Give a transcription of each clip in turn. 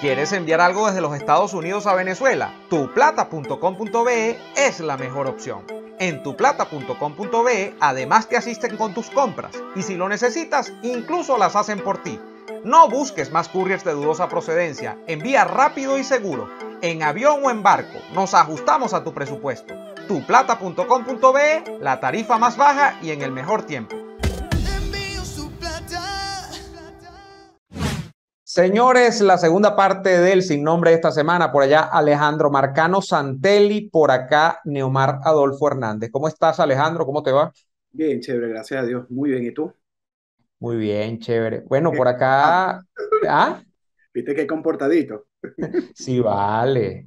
¿Quieres enviar algo desde los Estados Unidos a Venezuela? Tuplata.com.be es la mejor opción. En tuplata.com.be además te asisten con tus compras y si lo necesitas, incluso las hacen por ti. No busques más couriers de dudosa procedencia, envía rápido y seguro en avión o en barco. Nos ajustamos a tu presupuesto. Tuplata.com.be, la tarifa más baja y en el mejor tiempo. Señores, la segunda parte del Sin Nombre de esta semana. Por allá Alejandro Marcano Santelli, por acá Neomar Adolfo Hernández. ¿Cómo estás Alejandro? ¿Cómo te va? Bien, chévere, gracias a Dios. Muy bien, ¿y tú? Muy bien, chévere. Bueno, por acá... ¿Ah? Viste qué comportadito. Sí, vale.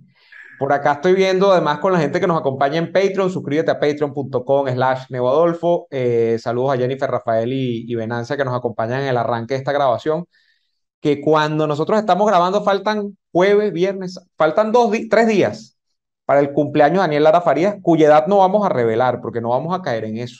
Por acá estoy viendo, además, con la gente que nos acompaña en Patreon, suscríbete a patreon.com slash neoadolfo. Eh, saludos a Jennifer, Rafael y, Venancia que nos acompañan en el arranque de esta grabación. Que cuando nosotros estamos grabando faltan jueves, viernes, faltan dos, tres días para el cumpleaños de Daniel Lara Farías, cuya edad no vamos a revelar porque no vamos a caer en eso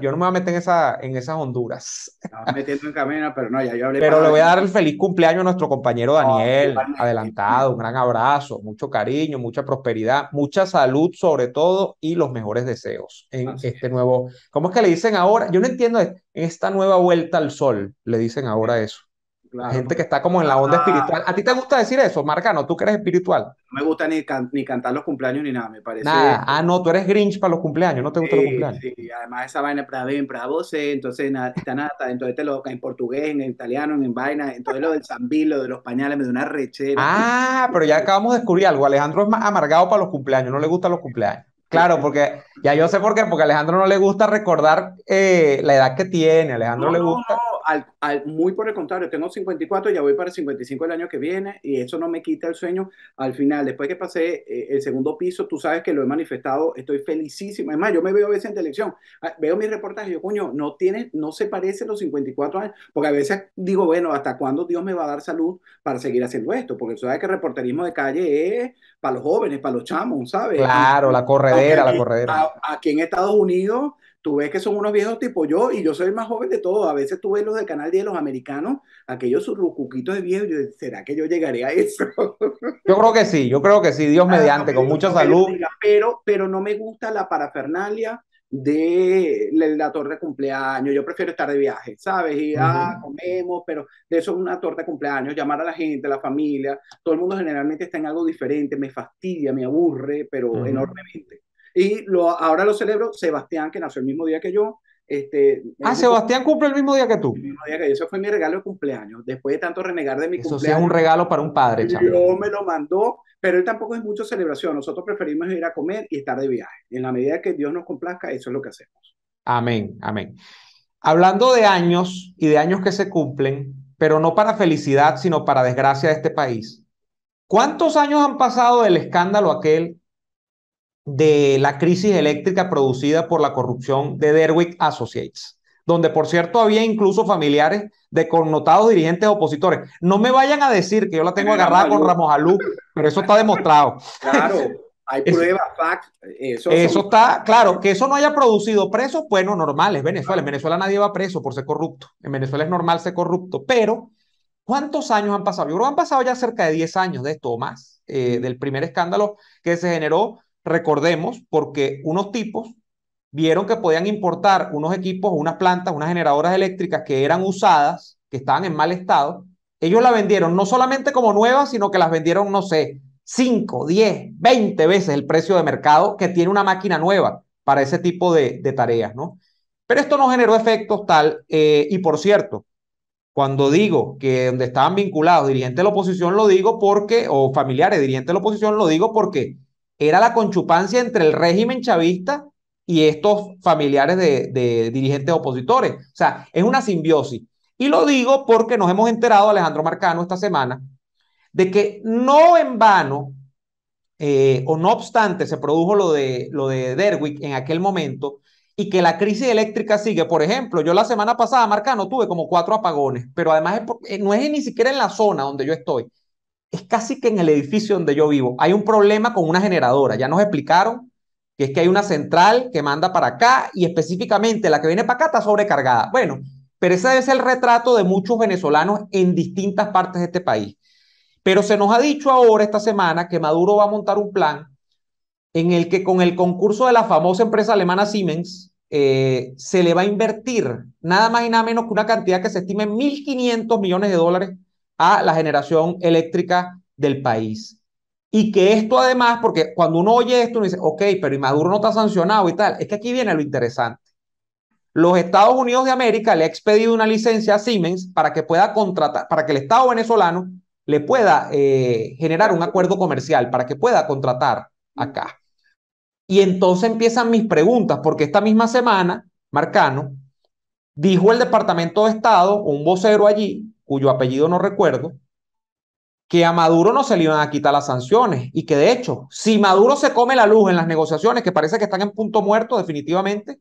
yo no me voy a meter en, esa, en esas Honduras. metiendo en camino, pero no, ya yo hablé. Pero le voy a dar el feliz cumpleaños a nuestro compañero oh, Daniel, adelantado, un gran abrazo, mucho cariño, mucha prosperidad, mucha salud sobre todo y los mejores deseos en este nuevo, ¿cómo es que le dicen ahora? Yo no entiendo, en esta nueva vuelta al sol, le dicen ahora eso. La Gente que está como en la onda ah. espiritual. ¿A ti te gusta decir eso, Marcano? ¿Tú crees espiritual? No me gusta ni, ni cantar los cumpleaños ni nada, me parece. Ah, no, tú eres Grinch para los cumpleaños, no te gustan los cumpleaños. Sí, además esa vaina para bien, para vos, entonces nada, entonces te lo en portugués, en italiano, en vaina, entonces lo del zambilo, de los pañales, me da una rechera. Ah, pero ya acabamos de descubrir algo. Alejandro es más amargado para los cumpleaños, no le gustan los cumpleaños. Claro, porque ya yo sé por qué, porque Alejandro no le gusta recordar eh, la edad que tiene, Alejandro le gusta al, al, muy por el contrario, tengo 54, ya voy para 55 el año que viene y eso no me quita el sueño. Al final, después que pasé eh, el segundo piso, tú sabes que lo he manifestado, estoy felicísima Es más, yo me veo a veces en televisión, ah, veo mis reportajes, yo, coño, no, tiene, no se parece los 54 años, porque a veces digo, bueno, ¿hasta cuándo Dios me va a dar salud para seguir haciendo esto? Porque tú sabes que el reporterismo de calle es para los jóvenes, para los chamos, ¿sabes? Claro, la corredera, la corredera. Aquí en Estados Unidos tú ves que son unos viejos tipo yo, y yo soy el más joven de todos. A veces tú ves los del Canal 10, los americanos, aquellos surrucuquitos de viejos, ¿será que yo llegaré a eso? Yo creo que sí, yo creo que sí, Dios ah, mediante, con mucha salud. pero, pero no me gusta la parafernalia de la, torre de cumpleaños, yo prefiero estar de viaje, ¿sabes? Y, ah, comemos, pero de eso es una torta de cumpleaños, llamar a la gente, a la familia, todo el mundo generalmente está en algo diferente, me fastidia, me aburre, pero enormemente. Y lo, ahora lo celebro Sebastián, que nació el mismo día que yo. Este, ah, Sebastián cumple el mismo día que tú. El día que yo. Ese fue mi regalo de cumpleaños. Después de tanto renegar de mi cumpleaños. Eso sí es un regalo para un padre, chaval. Yo me lo mandó, pero él tampoco es mucho celebración. Nosotros preferimos ir a comer y estar de viaje. En la medida que Dios nos complazca, eso es lo que hacemos. Amén, amén. Hablando de años y de años que se cumplen, pero no para felicidad, sino para desgracia de este país. ¿Cuántos años han pasado del escándalo aquel de la crisis eléctrica producida por la corrupción de Derwick Associates, donde por cierto había incluso familiares de connotados dirigentes opositores. No me vayan a decir que yo la tengo agarrada con Ramos Alú, pero eso está demostrado. Claro. Hay pruebas, facts. Eso, está, claro, que eso no haya producido presos, bueno, normal, es Venezuela. En Venezuela nadie va preso por ser corrupto. En Venezuela es normal ser corrupto, pero ¿cuántos años han pasado? Yo creo que han pasado ya cerca de 10 años de esto o más, eh, del primer escándalo que se generó recordemos, porque unos tipos vieron que podían importar unos equipos, unas plantas, unas generadoras eléctricas que eran usadas, que estaban en mal estado. Ellos la vendieron no solamente como nuevas, sino que las vendieron, no sé, 5, 10, 20 veces el precio de mercado que tiene una máquina nueva para ese tipo de, tareas, ¿no? Pero esto no generó efectos tal, eh, y por cierto, cuando digo que donde estaban vinculados dirigentes de la oposición, lo digo porque, o familiares dirigentes de la oposición, lo digo porque era la conchupancia entre el régimen chavista y estos familiares de, dirigentes opositores. O sea, es una simbiosis. Y lo digo porque nos hemos enterado, Alejandro Marcano, esta semana, de que no en vano eh, o no obstante se produjo lo de, lo de Derwick en aquel momento y que la crisis eléctrica sigue. Por ejemplo, yo la semana pasada, Marcano, tuve como cuatro apagones, pero además eh, no es ni siquiera en la zona donde yo estoy, es casi que en el edificio donde yo vivo. Hay un problema con una generadora. Ya nos explicaron que es que hay una central que manda para acá y específicamente la que viene para acá está sobrecargada. Bueno, pero ese es el retrato de muchos venezolanos en distintas partes de este país. Pero se nos ha dicho ahora esta semana que Maduro va a montar un plan en el que con el concurso de la famosa empresa alemana Siemens eh, se le va a invertir nada más y nada menos que una cantidad que se estime en 1.500 millones de dólares a la generación eléctrica del país. Y que esto además, porque cuando uno oye esto, uno dice, ok, pero y Maduro no está sancionado y tal. Es que aquí viene lo interesante. Los Estados Unidos de América le ha expedido una licencia a Siemens para que pueda contratar, para que el Estado venezolano le pueda eh, generar un acuerdo comercial, para que pueda contratar acá. Y entonces empiezan mis preguntas, porque esta misma semana, Marcano, dijo el Departamento de Estado, un vocero allí, cuyo apellido no recuerdo, que a Maduro no se le iban a quitar las sanciones y que de hecho, si Maduro se come la luz en las negociaciones, que parece que están en punto muerto definitivamente,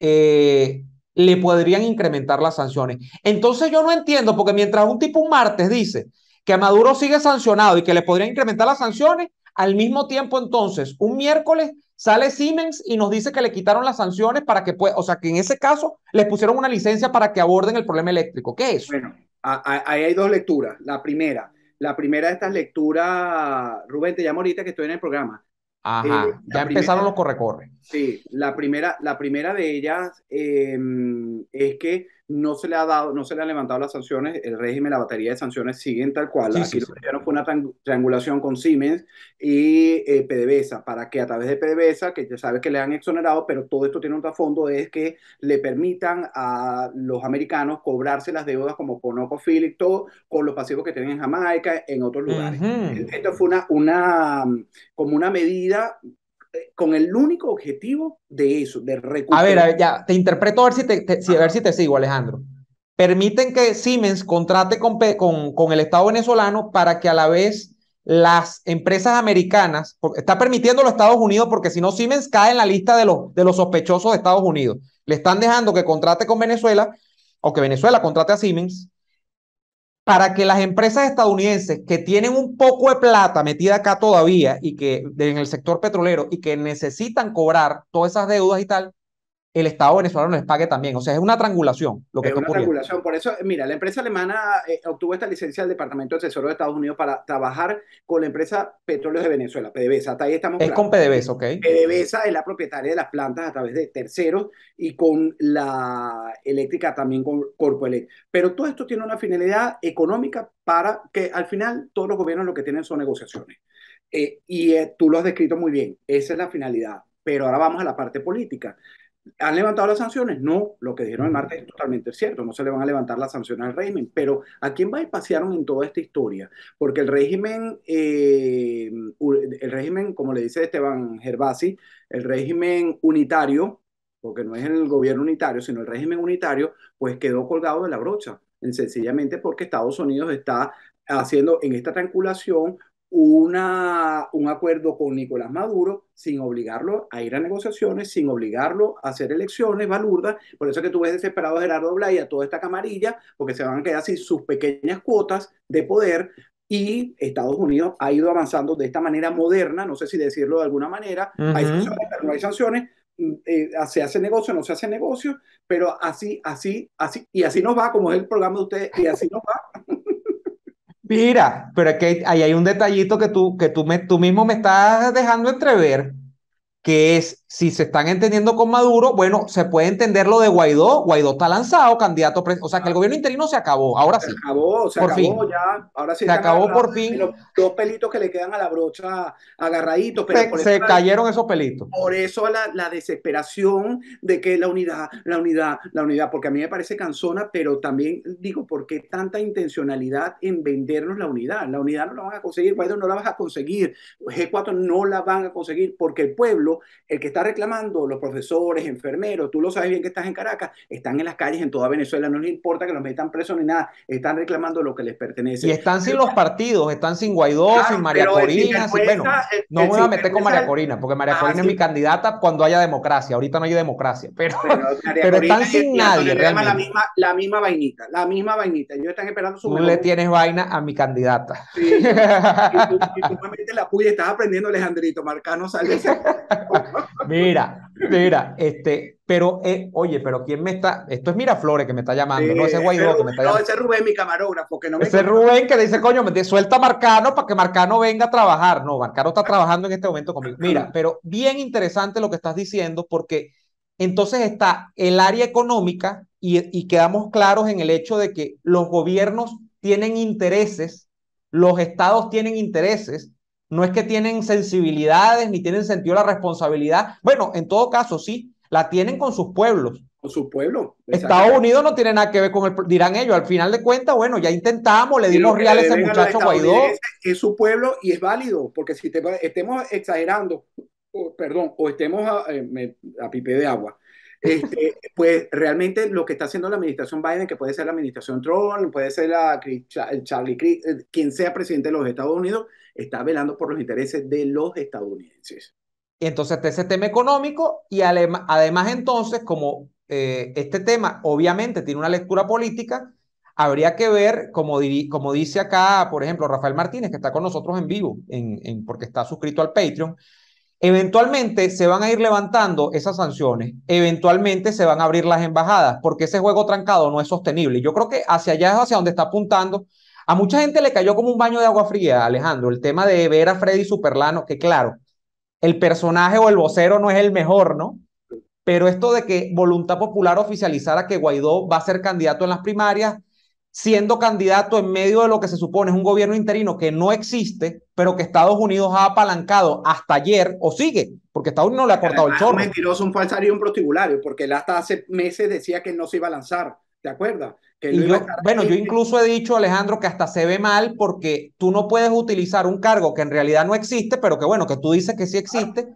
eh, le podrían incrementar las sanciones. Entonces yo no entiendo, porque mientras un tipo un martes dice que a Maduro sigue sancionado y que le podrían incrementar las sanciones, al mismo tiempo entonces un miércoles sale Siemens y nos dice que le quitaron las sanciones para que, pues, o sea, que en ese caso les pusieron una licencia para que aborden el problema eléctrico. ¿Qué es? Bueno, Ah, ah, ahí hay dos lecturas. La primera, la primera de estas lecturas, Rubén, te llamo ahorita que estoy en el programa. Ajá, eh, ya empezaron los corre-corre. Sí, la primera, la primera de ellas em, es que no se le ha dado, no se le han levantado las sanciones, el régimen, la batería de sanciones siguen tal cual. Aquí lo que fue una triangulación con Siemens y eh, PDVSA, para que a través de PDVSA, que ya sabes que le han exonerado, pero todo esto tiene un trasfondo, es que le permitan a los americanos cobrarse las deudas como Ponoco Philip, todo, con los pasivos que tienen en Jamaica, en otros lugares. Esto fue una, una, como una medida con el único objetivo de eso, de recuperar. A ver, ya, te interpreto a ver si te, a ver si te sigo, Alejandro. Permiten que Siemens contrate con, con, el Estado venezolano para que a la vez las empresas americanas, está permitiendo los Estados Unidos porque si no Siemens cae en la lista de los, de los sospechosos de Estados Unidos. Le están dejando que contrate con Venezuela o que Venezuela contrate a Siemens para que las empresas estadounidenses que tienen un poco de plata metida acá todavía y que en el sector petrolero y que necesitan cobrar todas esas deudas y tal, el Estado venezolano les pague también. O sea, es una triangulación lo que es una triangulación. Por eso, mira, la empresa alemana eh, obtuvo esta licencia del Departamento de Tesoro de Estados Unidos para trabajar con la empresa Petróleos de Venezuela, PDVSA. Hasta ahí estamos. Es con PDVSA, ok. PDVSA es la propietaria de las plantas a través de terceros y con la eléctrica también con Corpoelec. Pero todo esto tiene una finalidad económica para que al final todos los gobiernos lo que tienen son negociaciones. Eh, y eh, tú lo has descrito muy bien. Esa es la finalidad. Pero ahora vamos a la parte política. ¿Han levantado las sanciones? No, lo que dijeron el martes es totalmente cierto, no se le van a levantar las sanciones al régimen, pero ¿a quién va a pasearon en toda esta historia? Porque el régimen, eh, el régimen, como le dice Esteban Gervasi, el régimen unitario, porque no es el gobierno unitario, sino el régimen unitario, pues quedó colgado de la brocha, sencillamente porque Estados Unidos está haciendo en esta tranquilización una, un acuerdo con Nicolás Maduro sin obligarlo a ir a negociaciones, sin obligarlo a hacer elecciones balurda, Por eso es que tú ves desesperado a Gerardo Blay a toda esta camarilla, porque se van a quedar sin sus pequeñas cuotas de poder. Y Estados Unidos ha ido avanzando de esta manera moderna, no sé si decirlo de alguna manera, hay sanciones, no hay sanciones, mm, eh, se hace negocio, no se hace negocio, pero así, así, así, y así nos va, como es el programa de ustedes, y así nos va. Mira, pero que ahí hay un detallito que tú, que tú, tú mismo me estás dejando entrever, que es si se están entendiendo con Maduro, bueno, se puede entender lo de Guaidó. Guaidó está lanzado, candidato. O sea, que el gobierno interino se acabó, ahora sí. Se acabó, se acabó ya. Ahora sí se acabó por fin. Los dos pelitos que le quedan a la brocha agarraditos. Pero se, cayeron esos pelitos. Por eso la, la, desesperación de que la unidad, la unidad, la unidad, porque a mí me parece cansona, pero también digo, ¿por qué tanta intencionalidad en vendernos la unidad? La unidad no la van a conseguir, Guaidó no la vas a conseguir, G4 no la van a conseguir, porque el pueblo, el que está reclamando los profesores, enfermeros, tú lo sabes bien que estás en Caracas, están en las calles en toda Venezuela, no les importa que los metan preso ni nada, están reclamando lo que les pertenece. Y están sin los partidos, están sin Guaidó, sin María Corina, eh, no me eh, voy a meter con María Corina, porque María ah, Corina es mi candidata cuando haya democracia, ahorita no hay democracia, pero, están sin nadie. Realmente. La, misma, la misma vainita, la misma vainita, Yo están esperando su... Tú le tienes vaina a mi candidata. y tú, la puya, estás aprendiendo Alejandrito, Marcano sale. Mira, mira, este, pero, eh, oye, pero ¿quién me está? Esto es Miraflores que me está llamando, no ese Guaidó que me está llamando. No, ese Rubén, mi camarógrafo, que no me. Ese Rubén que dice, coño, suelta Marcano para que Marcano venga a trabajar. No, Marcano está trabajando en este momento conmigo. Mira, pero bien interesante lo que estás diciendo, porque entonces está el área económica y quedamos claros en el hecho de que los gobiernos tienen intereses, los estados tienen intereses, no es que tienen sensibilidades ni tienen sentido la responsabilidad. Bueno, en todo caso, sí, la tienen con sus pueblos. Con su pueblo. Estados Unidos no tiene nada que ver con el. Dirán ellos, al final de cuentas, bueno, ya intentamos, le dimos reales a ese muchacho Guaidó. Es su pueblo y es válido, porque si estemos exagerando, perdón, o estemos a, eh, pipé de agua, este, pues realmente lo que está haciendo la administración Biden, que puede ser la administración Trump, puede ser la Charlie eh, quien sea presidente de los Estados Unidos, está velando por los intereses de los estadounidenses. entonces este tema económico y además entonces, como eh, este tema obviamente tiene una lectura política, habría que ver, como, como dice acá, por ejemplo, Rafael Martínez, que está con nosotros en vivo, porque está suscrito al Patreon, eventualmente se van a ir levantando esas sanciones, eventualmente se van a abrir las embajadas, porque ese juego trancado no es sostenible. Yo creo que hacia allá es hacia donde está apuntando a mucha gente le cayó como un baño de agua fría, Alejandro, el tema de ver a Freddy Superlano, que claro, el personaje o el vocero no es el mejor, ¿no? Pero esto de que Voluntad Popular oficializara que Guaidó va a ser candidato en las primarias, siendo candidato en medio de lo que se supone es un gobierno interino que no existe, pero que Estados Unidos ha apalancado hasta ayer o sigue, porque Estados Unidos no le ha cortado el chorro. Un mentiroso, un falsario y un prostibulario, porque él hasta hace meses decía que no se iba a lanzar. ¿Te acuerdas? bueno, yo incluso he dicho, Alejandro, que hasta se ve mal porque tú no puedes utilizar un cargo que en realidad no existe, pero que bueno, que tú dices que sí existe,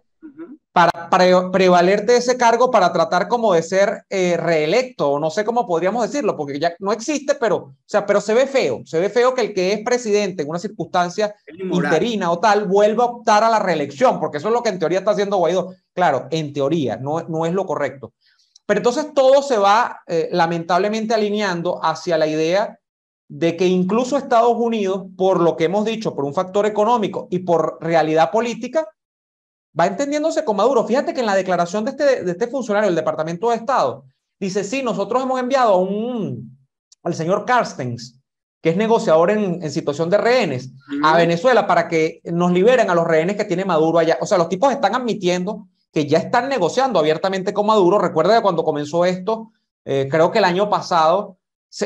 para pre prevalerte ese cargo para tratar como de ser eh, reelecto, o no sé cómo podríamos decirlo, porque ya no existe, pero, o sea, pero se ve feo, se ve feo que el que es presidente en una circunstancia interina o tal vuelva a optar a la reelección, porque eso es lo que en teoría está haciendo Guaidó. Claro, en teoría, no, no es lo correcto pero entonces todo se va eh, lamentablemente alineando hacia la idea de que incluso Estados Unidos, por lo que hemos dicho, por un factor económico y por realidad política, va entendiéndose con Maduro. Fíjate que en la declaración de este, de este funcionario del Departamento de Estado, dice, sí, nosotros hemos enviado a un, al señor Carstens, que es negociador en, situación de rehenes, a Venezuela para que nos liberen a los rehenes que tiene Maduro allá. O sea, los tipos están admitiendo que ya están negociando abiertamente con Maduro. Recuerda que cuando comenzó esto, eh, creo que el año pasado,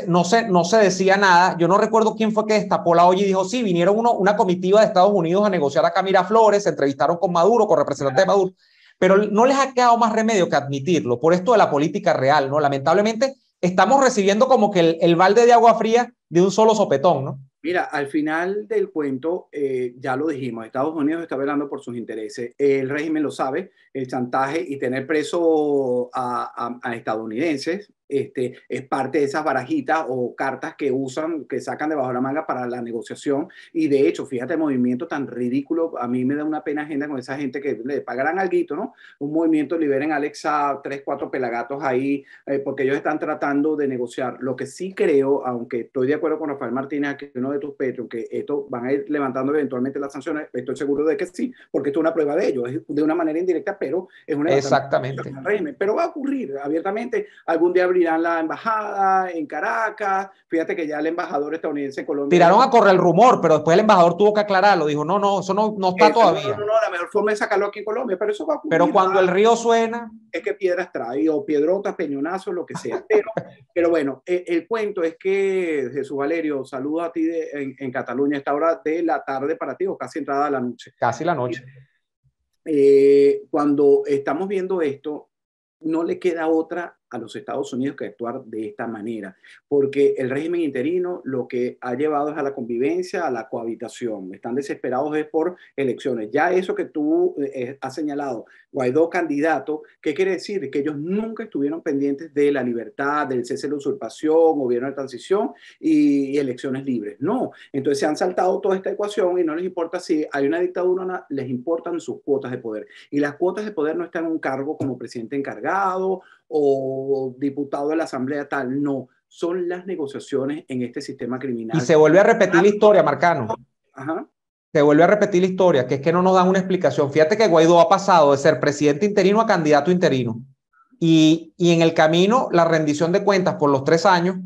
no, se, no se decía nada. Yo no recuerdo quién fue que destapó la olla y dijo, sí, vinieron uno, una comitiva de Estados Unidos a negociar a Flores, se entrevistaron con Maduro, con representantes de Maduro, pero no les ha quedado más remedio que admitirlo por esto de la política real, ¿no? Lamentablemente estamos recibiendo como que el, el balde de agua fría de un solo sopetón, ¿no? Mira, al final del cuento, eh, ya lo dijimos, Estados Unidos está velando por sus intereses, el régimen lo sabe, el chantaje y tener preso a estadounidenses este, es parte de esas barajitas o cartas que usan, que sacan debajo de la manga para la negociación. Y de hecho, fíjate el movimiento tan ridículo, a mí me da una pena agenda con esa gente que le pagarán algo, ¿no? Un movimiento, liberen a Alexa, tres, cuatro pelagatos ahí, eh, porque ellos están tratando de negociar. Lo que sí creo, aunque estoy de acuerdo con Rafael Martínez, que uno de tus petros, que esto van a ir levantando eventualmente las sanciones, estoy seguro de que sí, porque esto es una prueba de ello, de una manera indirecta, pero es una... Exactamente. régimen. Pero va a ocurrir abiertamente, algún día abrirán la embajada en Caracas. Fíjate que ya el embajador estadounidense en Colombia. Tiraron a correr el rumor, pero después el embajador tuvo que aclararlo. Dijo, no, no, eso no, no está todavía. No, no, la mejor forma es sacarlo aquí en Colombia, pero eso va a Pero cuando el río suena. Es que piedras trae, o piedrotas, peñonazos, lo que sea. Pero, pero bueno, e, el, cuento es que Jesús Valerio, saludo a ti en, Cataluña esta hora de la tarde para ti, o casi entrada a la noche. Casi la noche. Eh, cuando estamos viendo esto, no le queda otra a los Estados Unidos que actuar de esta manera, porque el régimen interino lo que ha llevado es a la convivencia, a la cohabitación. Están desesperados es por elecciones. Ya eso que tú eh, eh, has señalado, Guaidó candidato, ¿qué quiere decir? Que ellos nunca estuvieron pendientes de la libertad, del cese de la usurpación, gobierno de transición y, y elecciones libres. No, entonces se han saltado toda esta ecuación y no les importa si hay una dictadura o no, les importan sus cuotas de poder. Y las cuotas de poder no están en un cargo como presidente encargado, o diputado de la asamblea tal, no, son las negociaciones en este sistema criminal. Y se vuelve a repetir la historia, Marcano. Ajá. Se vuelve a repetir la historia, que es que no nos dan una explicación. Fíjate que Guaidó ha pasado de ser presidente interino a candidato interino. Y, en el camino, la rendición de cuentas por los tres años,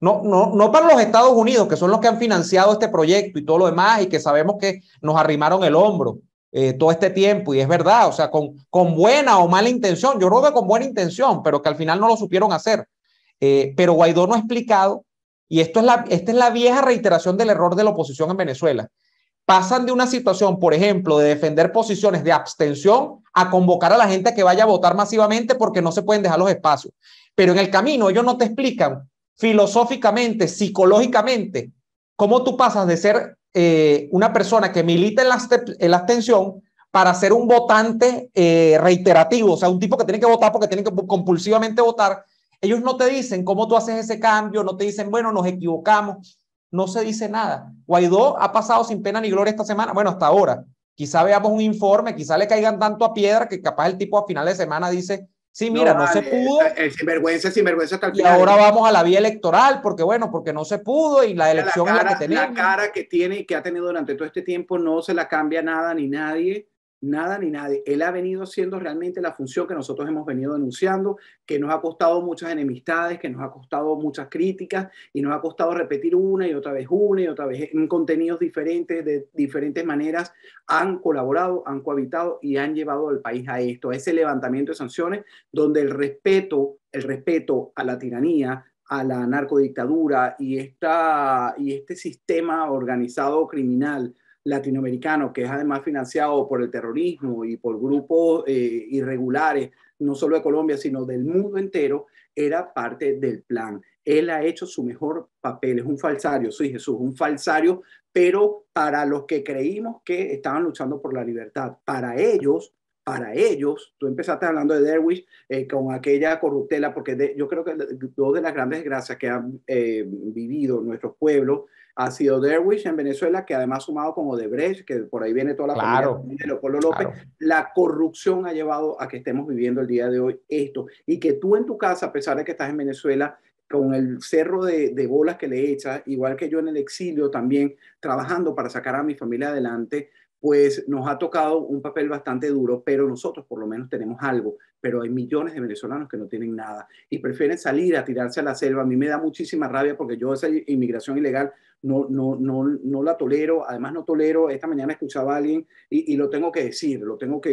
no, no, no para los Estados Unidos, que son los que han financiado este proyecto y todo lo demás, y que sabemos que nos arrimaron el hombro, eh, todo este tiempo, y es verdad, o sea, con, buena o mala intención, yo creo que con buena intención, pero que al final no lo supieron hacer. Eh, pero Guaidó no ha explicado, y esto es la, esta es la vieja reiteración del error de la oposición en Venezuela. Pasan de una situación, por ejemplo, de defender posiciones de abstención a convocar a la gente que vaya a votar masivamente porque no se pueden dejar los espacios. Pero en el camino ellos no te explican filosóficamente, psicológicamente, cómo tú pasas de ser eh, una persona que milita en la, abstención para ser un votante eh, reiterativo, o sea, un tipo que tiene que votar porque tiene que compulsivamente votar. Ellos no te dicen cómo tú haces ese cambio, no te dicen, bueno, nos equivocamos, no se dice nada. Guaidó ha pasado sin pena ni gloria esta semana, bueno, hasta ahora. Quizá veamos un informe, quizá le caigan tanto a piedra que capaz el tipo a final de semana dice, Sí, mira, no, se pudo. El eh, sinvergüenza, sinvergüenza Y ahora vamos a la vía electoral, porque bueno, porque no se pudo y la elección la que tenemos. La cara que tiene y que ha tenido durante todo este tiempo no se la cambia nada ni nadie nada ni nadie. Él ha venido haciendo realmente la función que nosotros hemos venido denunciando, que nos ha costado muchas enemistades, que nos ha costado muchas críticas y nos ha costado repetir una y otra vez una y otra vez en contenidos diferentes, de diferentes maneras, han colaborado, han cohabitado y han llevado al país a esto, a ese levantamiento de sanciones donde el respeto, el respeto a la tiranía, a la narcodictadura y, esta, y este sistema organizado criminal latinoamericano, que es además financiado por el terrorismo y por grupos eh, irregulares, no solo de Colombia, sino del mundo entero, era parte del plan. Él ha hecho su mejor papel, es un falsario, soy Jesús, un falsario, pero para los que creímos que estaban luchando por la libertad, para ellos, para ellos, tú empezaste hablando de Derwish eh, con aquella corruptela, porque yo creo que dos de las grandes desgracias que han eh, vivido nuestros pueblos ha sido Derwish en Venezuela, que además sumado con Odebrecht, que por ahí viene toda la claro, familia de López, la corrupción ha llevado a que estemos viviendo el día de hoy esto. Y que tú en tu casa, a pesar de que estás en Venezuela, con el cerro de, de bolas que le echas, igual que yo en el exilio también, trabajando para sacar a mi familia adelante, pues nos ha tocado un papel bastante duro, pero nosotros por lo menos tenemos algo pero hay millones de venezolanos que no tienen nada y prefieren salir a tirarse a la selva. A mí me da muchísima rabia porque yo esa inmigración ilegal no, no, no, no la tolero, además no tolero, esta mañana escuchaba a alguien y, lo tengo que decir, lo tengo que,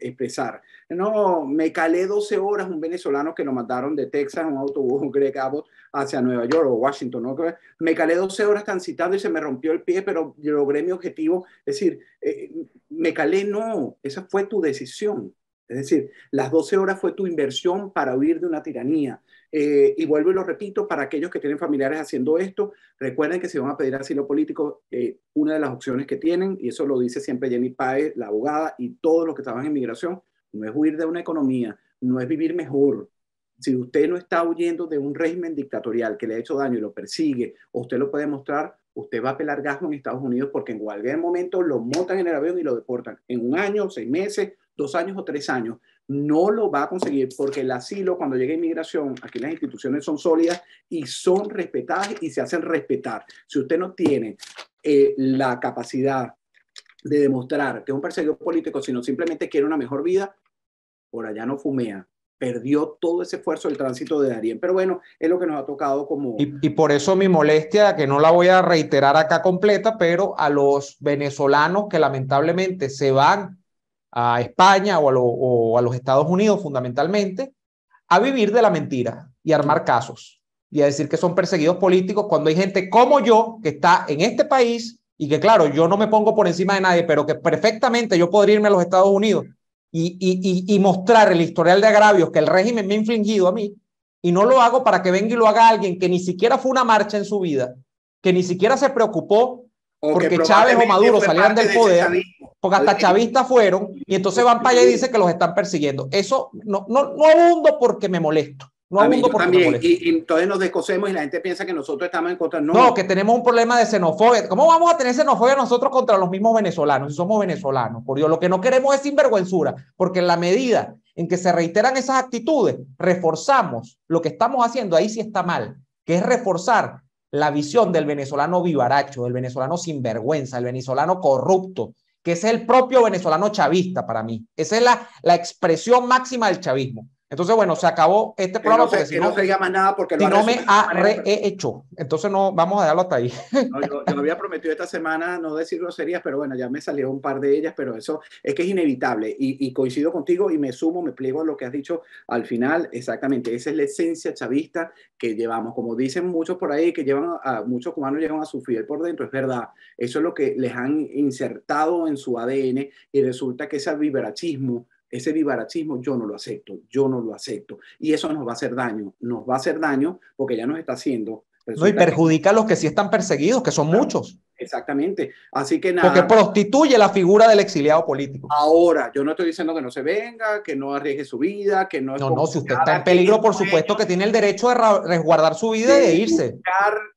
expresar. No, me calé 12 horas un venezolano que lo mandaron de Texas en un autobús, un Greg Abbott, hacia Nueva York o Washington, ¿no? me calé 12 horas transitando y se me rompió el pie, pero logré mi objetivo. Es decir, eh, me calé, no, esa fue tu decisión. Es decir, las 12 horas fue tu inversión para huir de una tiranía. Eh, y vuelvo y lo repito, para aquellos que tienen familiares haciendo esto, recuerden que si van a pedir asilo político, eh, una de las opciones que tienen, y eso lo dice siempre Jenny Páez, la abogada, y todos los que estaban en migración, no es huir de una economía, no es vivir mejor. Si usted no está huyendo de un régimen dictatorial que le ha hecho daño y lo persigue, usted lo puede mostrar, usted va a pelar gasto en Estados Unidos porque en cualquier momento lo montan en el avión y lo deportan. En un año, seis meses dos años o tres años, no lo va a conseguir porque el asilo, cuando llega inmigración, aquí las instituciones son sólidas y son respetadas y se hacen respetar. Si usted no tiene eh, la capacidad de demostrar que es un perseguido político, sino simplemente quiere una mejor vida, por allá no fumea. Perdió todo ese esfuerzo del tránsito de Darien. Pero bueno, es lo que nos ha tocado como... y por eso mi molestia, que no la voy a reiterar acá completa, pero a los venezolanos que lamentablemente se van a España o a, los Estados Unidos fundamentalmente, a vivir de la mentira y armar casos y a decir que son perseguidos políticos cuando hay gente como yo que está en este país y que claro, yo no me pongo por encima de nadie, pero que perfectamente yo podría irme a los Estados Unidos y, y, mostrar el historial de agravios que el régimen me ha infligido a mí y no lo hago para que venga y lo haga alguien que ni siquiera fue una marcha en su vida, que ni siquiera se preocupó porque Chávez o Maduro salían del poder, porque hasta chavistas fueron, y entonces van para allá y dicen que los están persiguiendo. Eso no, no, no abundo porque me molesto. No abundo porque también. Y, entonces nos descosemos y la gente piensa que nosotros estamos en contra. No. no, que tenemos un problema de xenofobia. ¿Cómo vamos a tener xenofobia nosotros contra los mismos venezolanos? Si somos venezolanos, por Dios, lo que no queremos es sinvergüenzura, porque en la medida en que se reiteran esas actitudes, reforzamos lo que estamos haciendo, ahí sí está mal, que es reforzar la visión del venezolano vivaracho, del venezolano sinvergüenza, del venezolano corrupto, que es el propio venezolano chavista para mí. Esa es la, la expresión máxima del chavismo. Entonces, bueno, se acabó este programa. No, si no, llama nada porque no me ha rehecho. Entonces, no, vamos a dejarlo hasta ahí. No, yo, yo, había prometido esta semana no decir groserías, pero bueno, ya me salió un par de ellas, pero eso es que es inevitable. Y, coincido contigo y me sumo, me pliego a lo que has dicho al final. Exactamente, esa es la esencia chavista que llevamos. Como dicen muchos por ahí, que llevan a, muchos cubanos llevan a su fiel por dentro. Es verdad, eso es lo que les han insertado en su ADN y resulta que ese vibrachismo ese vivarachismo yo no lo acepto, yo no lo acepto. Y eso nos va a hacer daño, nos va a hacer daño porque ya nos está haciendo. No, y perjudica a los que sí están perseguidos, que son muchos. Exactamente. Así que nada. Porque prostituye la figura del exiliado político. Ahora, yo no estoy diciendo que no se venga, que no arriesgue su vida, que no. no, no, si usted está en peligro, por supuesto que tiene el derecho de resguardar su vida y de irse.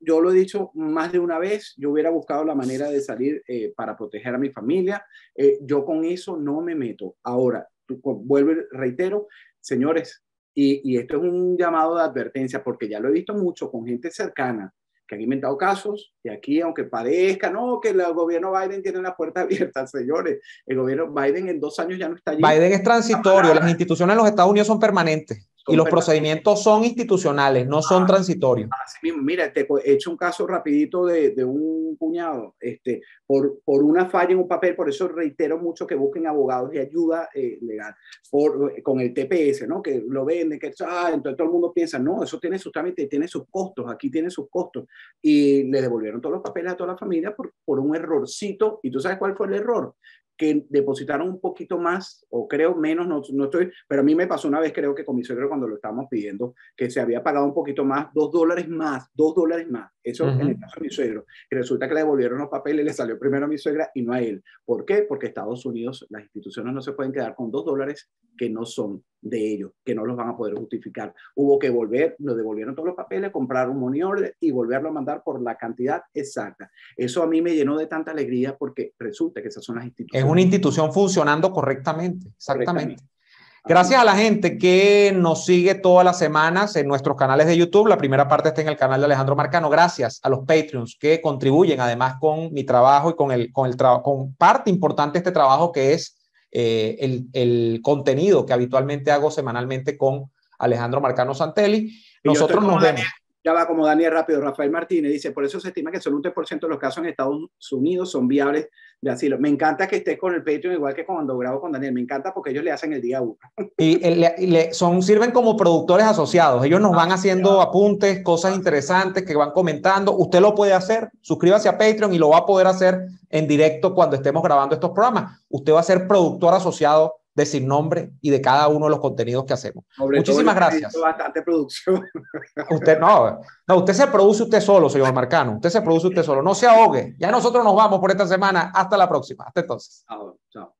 yo lo he dicho más de una vez, yo hubiera buscado la manera de salir eh, para proteger a mi familia. Eh, yo con eso no me meto. Ahora, vuelvo, reitero, señores, y, esto es un llamado de advertencia porque ya lo he visto mucho con gente cercana que han inventado casos y aquí, aunque parezca, no, que el gobierno Biden tiene la puerta abierta, señores, el gobierno Biden en dos años ya no está allí. Biden es transitorio, las instituciones en los Estados Unidos son permanentes. Y los procedimientos son institucionales, no son ah, transitorios. Ah, mira, te he hecho un caso rapidito de, de un cuñado, este, por, por, una falla en un papel, por eso reitero mucho que busquen abogados de ayuda eh, legal, por, eh, con el TPS, ¿no? Que lo venden, que ah, entonces todo el mundo piensa, no, eso tiene sus trámites, tiene sus costos, aquí tiene sus costos. Y le devolvieron todos los papeles a toda la familia por, por un errorcito, y tú sabes cuál fue el error, que depositaron un poquito más, o creo menos, no, estoy, pero a mí me pasó una vez, creo que con mi suegro cuando lo estábamos pidiendo, que se había pagado un poquito más, dos dólares más, dos dólares más, eso en el caso de mi suegro, y resulta que le devolvieron los papeles, le salió primero a mi suegra y no a él. ¿Por qué? Porque Estados Unidos, las instituciones no se pueden quedar con dos dólares que no son de ellos, que no los van a poder justificar. Hubo que volver, nos devolvieron todos los papeles, comprar un money order y volverlo a mandar por la cantidad exacta. Eso a mí me llenó de tanta alegría porque resulta que esas son las instituciones una institución funcionando correctamente, exactamente. Gracias a la gente que nos sigue todas las semanas en nuestros canales de YouTube. La primera parte está en el canal de Alejandro Marcano. Gracias a los Patreons que contribuyen además con mi trabajo y con, el, con, el con parte importante de este trabajo que es eh, el, el, contenido que habitualmente hago semanalmente con Alejandro Marcano Santelli. Nosotros nos vemos. Ya va como Daniel rápido, Rafael Martínez dice, por eso se estima que solo un 3% de los casos en Estados Unidos son viables me encanta que esté con el Patreon igual que cuando grabo con Daniel. Me encanta porque ellos le hacen el día uno. Y le, son, sirven como productores asociados. Ellos nos van haciendo apuntes, cosas interesantes que van comentando. Usted lo puede hacer. Suscríbase a Patreon y lo va a poder hacer en directo cuando estemos grabando estos programas. Usted va a ser productor asociado de Sin Nombre y de cada uno de los contenidos que hacemos. Muchísimas gracias. Bastante Usted no, usted se produce usted solo, señor Marcano. Usted se produce usted solo. No se ahogue. Ya nosotros nos vamos por esta semana. Hasta la próxima. Hasta entonces. chao.